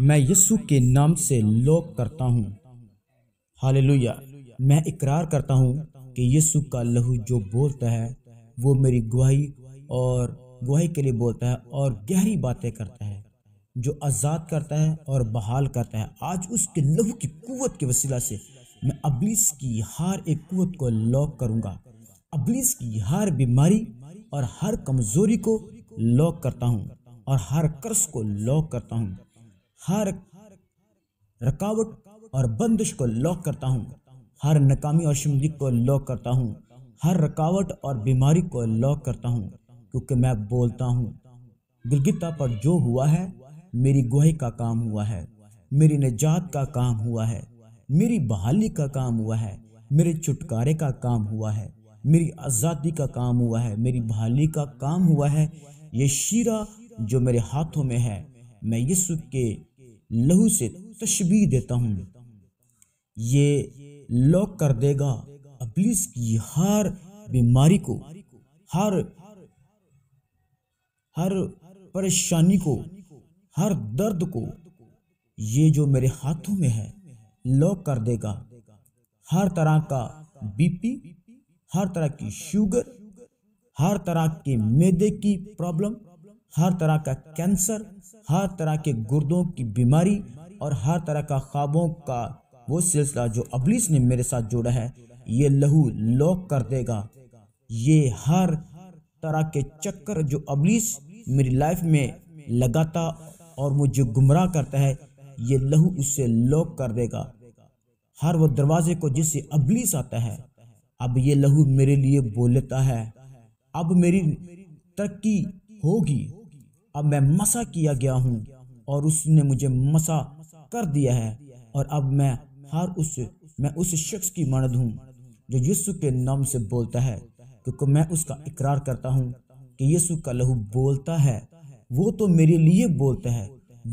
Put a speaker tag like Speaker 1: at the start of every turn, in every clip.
Speaker 1: मैं यस्सु के नाम से लोक करता हूँ हालेलुया मैं इकरार करता हूँ कि यीशु का लहू जो बोलता है वो मेरी गवाही और गवाही के लिए बोलता है और गहरी बातें करता है जो आज़ाद करता है और बहाल करता है आज उसके लहू की कुवत के वसीला से मैं अबलीस की हर एक कुवत को लॉक करूँगा अबलीस की हर बीमारी और हर कमज़ोरी को लॉक करता हूँ और हर कर्ज को लॉक करता हूँ हर रकावट और बंदिश को लॉक करता हूँ हर नाकामी और शिमगी को लॉक करता हूँ हर रकावट और बीमारी को लॉक करता हूँ क्योंकि मैं बोलता हूँ गिलगिता पर जो हुआ है मेरी गुहाई का काम हुआ है मेरी निजात का काम हुआ है मेरी बहाली का काम हुआ है मेरे छुटकारे का काम हुआ है मेरी आज़ादी का काम हुआ है मेरी बहाली का काम हुआ है ये शीरा जो मेरे हाथों में है मैं यीशु के लहू से तशबी देता हूँ ये लॉक कर देगा अबलीस की हर बीमारी को हर हर परेशानी को हर दर्द को ये जो मेरे हाथों में है लॉक कर देगा हर तरह का बीपी हर तरह की शुगर हर तरह के मैदे की प्रॉब्लम हर तरह का कैंसर हर तरह के गुर्दों की बीमारी और हर तरह का ख्वाबों का वो सिलसिला जो अबलीस ने मेरे साथ जोड़ा है ये लहू लॉक कर देगा ये हर तरह के चक्कर जो अबलीस मेरी लाइफ में लगाता और मुझे गुमराह करता है ये लहू उससे लॉक कर देगा हर वो दरवाजे को जिससे अबलीस आता है अब ये लहू मेरे लिए बोलता है अब मेरी तरक्की होगी अब मैं मसा किया गया हूँ और उसने मुझे मसा कर दिया है और अब मैं हर उस मैं उस शख्स की मर्द हूँ जो यीशु के नाम से बोलता है क्योंकि मैं उसका इकरार करता हूँ कि यीशु का लहू बोलता है वो तो मेरे लिए बोलता है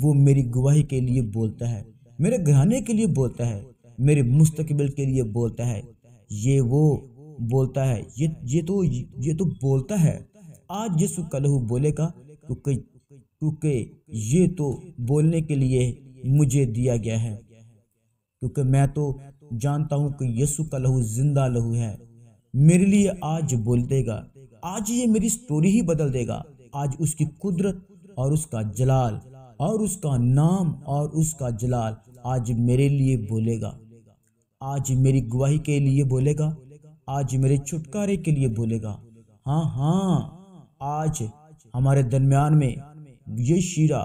Speaker 1: वो मेरी गवाही के लिए बोलता है मेरे घराने के लिए बोलता है मेरे मुस्तकबिल के लिए बोलता है ये वो बोलता है ये ये तो ये तो बोलता है आज यीशु कलहु बोलेगा क्योंकि ये तो बोलने के लिए मुझे दिया गया है क्योंकि मैं तो जानता हूँ कि यीशु का लहू जिंदा लहू है मेरे लिए आज बोल देगा आज ये मेरी स्टोरी ही बदल देगा आज उसकी कुदरत और उसका जलाल और उसका नाम और उसका जलाल आज मेरे लिए बोलेगा आज मेरी गवाही के लिए बोलेगा आज मेरे छुटकारे के लिए बोलेगा हाँ हाँ आज हमारे दरमियान में ये शीरा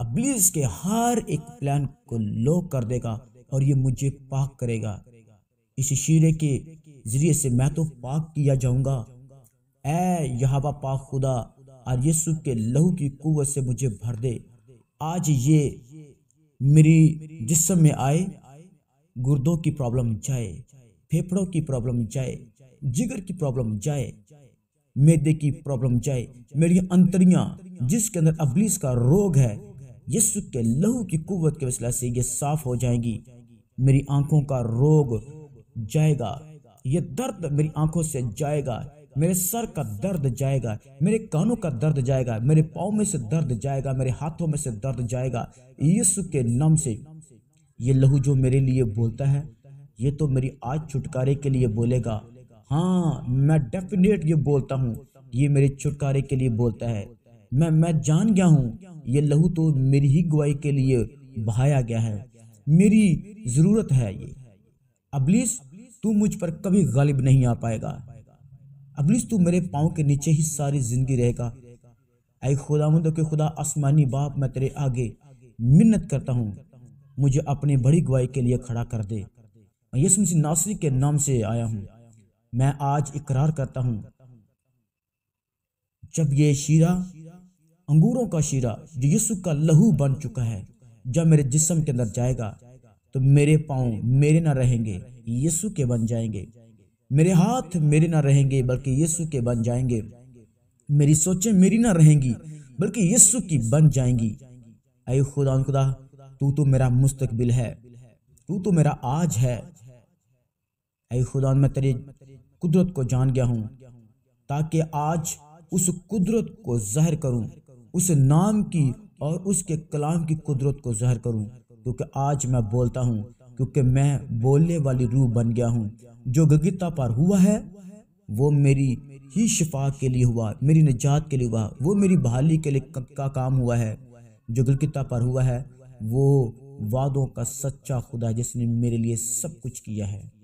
Speaker 1: अब्लिस के हर एक प्लान को लो कर देगा और ये मुझे पाक करेगा इस शीरे के जरिए से मैं तो पाक किया जाऊंगा ऐ यहावा पाक खुदा और यीशु के लहू की कुवत से मुझे भर दे आज ये मेरी जिस्म में आए गुर्दों की प्रॉब्लम जाए फेफड़ों की प्रॉब्लम जाए जिगर की प्रॉब्लम जाए मैदे की प्रॉब्लम जाए मेरी अंतरिया जिसके अंदर अबलीस का रोग है यस्सु के लहू की कुवत के वसला से ये साफ हो जाएंगी मेरी आंखों का रोग जाएगा ये दर्द मेरी आंखों से जाएगा मेरे सर का दर्द जाएगा मेरे कानों का दर्द जाएगा मेरे पाओ में से दर्द जाएगा मेरे हाथों में से दर्द जाएगा यीशु के नाम से ये लहू जो मेरे लिए बोलता है ये तो मेरी आज छुटकारे के लिए बोलेगा हाँ मैं डेफिनेट ये बोलता हूँ ये मेरे छुटकारे के लिए बोलता है मैं मैं जान गया हूँ ये लहू तो मेरी ही गुआई के लिए बहाया गया है मेरी ज़रूरत है ये अबलीस तू मुझ पर कभी गालिब नहीं आ पाएगा अबलीस तू मेरे पाँव के नीचे ही सारी ज़िंदगी रहेगा खुदा मुद के खुदा आसमानी बाप मैं तेरे आगे मिन्नत करता हूँ मुझे अपने बड़ी गुआई के लिए खड़ा कर दे मैं यसुमसी नासरी के नाम से आया हूँ मैं आज इकरार करता हूँ जब ये शीरा अंगूरों का शीरा जो यीशु का लहू बन चुका है जब मेरे जिस्म के अंदर जाएगा तो मेरे पाँव मेरे ना रहेंगे यीशु के बन जाएंगे मेरे हाथ मेरे ना रहेंगे बल्कि यीशु के बन जाएंगे मेरी सोचें मेरी ना रहेंगी बल्कि यीशु की बन जाएंगी अय खुदा खुदा तू तो मेरा मुस्तकबिल है तू तो मेरा आज है अय खुदा मैं तेरे कुदरत को जान गया हूँ ताकि आज उस कुदरत को जहर करूँ उस नाम की और उसके कलाम की कुदरत को जहर करूँ क्योंकि आज मैं बोलता हूँ क्योंकि मैं बोलने वाली रूह बन गया हूँ जो गगिता पर हुआ है वो मेरी ही शिफा के लिए हुआ मेरी निजात के लिए हुआ वो मेरी बहाली के लिए का, काम हुआ है जो गगिता पर हुआ है वो वादों का सच्चा खुदा जिसने मेरे लिए सब कुछ किया है